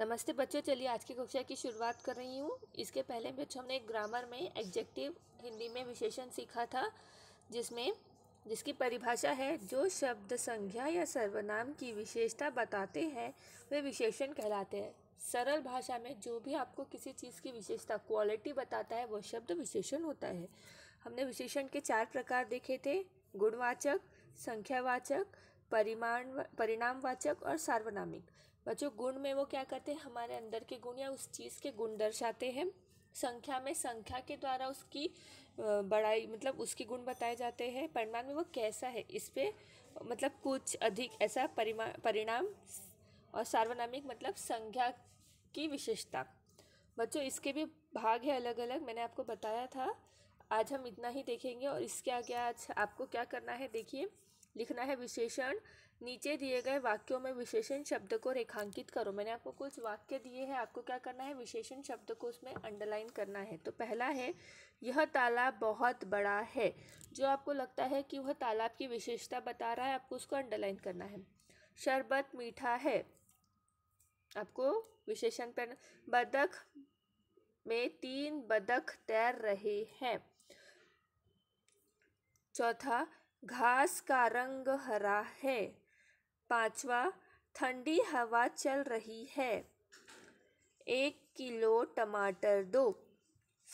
नमस्ते बच्चों चलिए आज की कक्षा की शुरुआत कर रही हूँ इसके पहले बच्चों हमने ग्रामर में एग्जेक्टिव हिंदी में विशेषण सीखा था जिसमें जिसकी परिभाषा है जो शब्द संज्ञा या सर्वनाम की विशेषता बताते हैं वे विशेषण कहलाते हैं सरल भाषा में जो भी आपको किसी चीज़ की विशेषता क्वालिटी बताता है वह शब्द विशेषण होता है हमने विशेषण के चार प्रकार देखे थे गुणवाचक संख्यावाचक परिमाण परिणामवाचक और सार्वनामिक बच्चों गुण में वो क्या करते हैं हमारे अंदर के गुण या उस चीज़ के गुण दर्शाते हैं संख्या में संख्या के द्वारा उसकी बड़ाई मतलब उसके गुण बताए जाते हैं परिमाण में वो कैसा है इस पर मतलब कुछ अधिक ऐसा परिमा परिणाम और सार्वनामिक मतलब संख्या की विशेषता बच्चों इसके भी भाग है अलग अलग मैंने आपको बताया था आज हम इतना ही देखेंगे और इसके आगे आज आपको क्या करना है देखिए लिखना है विशेषण नीचे दिए गए वाक्यों में विशेषण शब्द को रेखांकित करो मैंने आपको कुछ वाक्य दिए हैं आपको क्या करना है विशेषण शब्द को उसमें अंडरलाइन करना है तो पहला है यह तालाब बहुत बड़ा है जो आपको लगता है कि वह तालाब की विशेषता बता रहा है आपको उसको अंडरलाइन करना है शरबत मीठा है आपको विशेषण पर बदख में तीन बदख तैर रहे हैं चौथा घास का रंग हरा है पांचवा ठंडी हवा चल रही है एक किलो टमाटर दो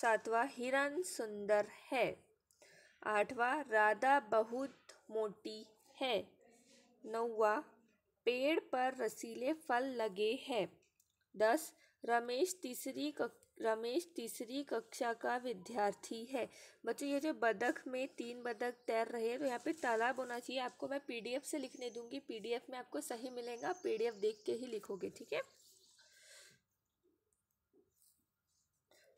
सातवां हिरन सुंदर है आठवां राधा बहुत मोटी है नौवा पेड़ पर रसीले फल लगे हैं दस रमेश तीसरी कक रमेश तीसरी कक्षा का विद्यार्थी है बच्चों ये जो बदख में तीन बदख तैर रहे हैं तो यहाँ पे तालाब होना चाहिए आपको मैं पीडीएफ से लिखने दूंगी पीडीएफ में आपको सही मिलेगा पीडीएफ देख के ही लिखोगे ठीक है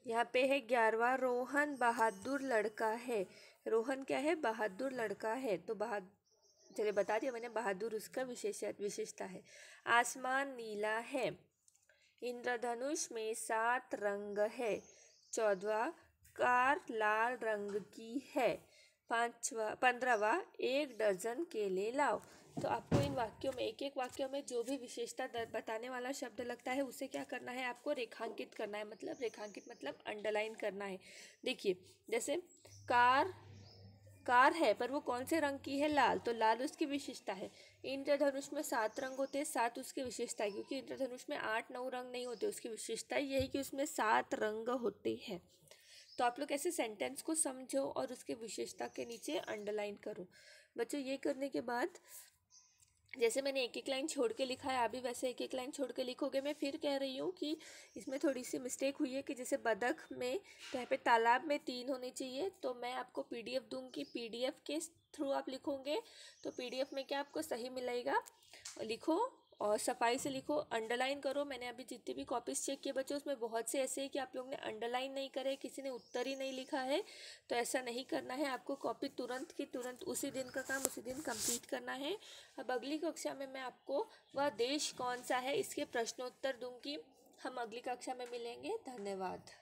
यहाँ पे है ग्यारहवा रोहन बहादुर लड़का है रोहन क्या है बहादुर लड़का है तो बहादुर चलिए बता दिया मैंने बहादुर उसका विशेष विशेषता है आसमान नीला है इंद्रधनुष में सात रंग है चौदवा कार लाल रंग की है पांचवा पंद्रहवा एक दर्जन केले लाओ तो आपको इन वाक्यों में एक एक वाक्यों में जो भी विशेषता बताने वाला शब्द लगता है उसे क्या करना है आपको रेखांकित करना है मतलब रेखांकित मतलब अंडरलाइन करना है देखिए जैसे कार कार है पर वो कौन से रंग की है लाल तो लाल उसकी विशेषता है इंद्रधनुष में सात रंग होते हैं सात उसकी विशेषता है क्योंकि इंद्रधनुष में आठ नौ रंग नहीं होते उसकी विशेषता यही कि उसमें सात रंग होते हैं तो आप लोग ऐसे सेंटेंस को समझो और उसके विशेषता के नीचे अंडरलाइन करो बच्चों ये करने के बाद जैसे मैंने एक एक लाइन छोड़ के लिखा है आप भी वैसे एक एक लाइन छोड़ के लिखोगे मैं फिर कह रही हूँ कि इसमें थोड़ी सी मिस्टेक हुई है कि जैसे बदख में कह पे तालाब में तीन होने चाहिए तो मैं आपको पीडीएफ दूंगी पीडीएफ के थ्रू आप लिखोगे तो पीडीएफ में क्या आपको सही मिलेगा लिखो और सफाई से लिखो अंडरलाइन करो मैंने अभी जितनी भी कॉपीज़ चेक किए बच्चों उसमें बहुत से ऐसे हैं कि आप लोग ने अंडरलाइन नहीं करे किसी ने उत्तर ही नहीं लिखा है तो ऐसा नहीं करना है आपको कॉपी तुरंत की तुरंत उसी दिन का काम उसी दिन कंप्लीट करना है अब अगली कक्षा में मैं आपको वह देश कौन सा है इसके प्रश्नोत्तर दूंगी हम अगली कक्षा में मिलेंगे धन्यवाद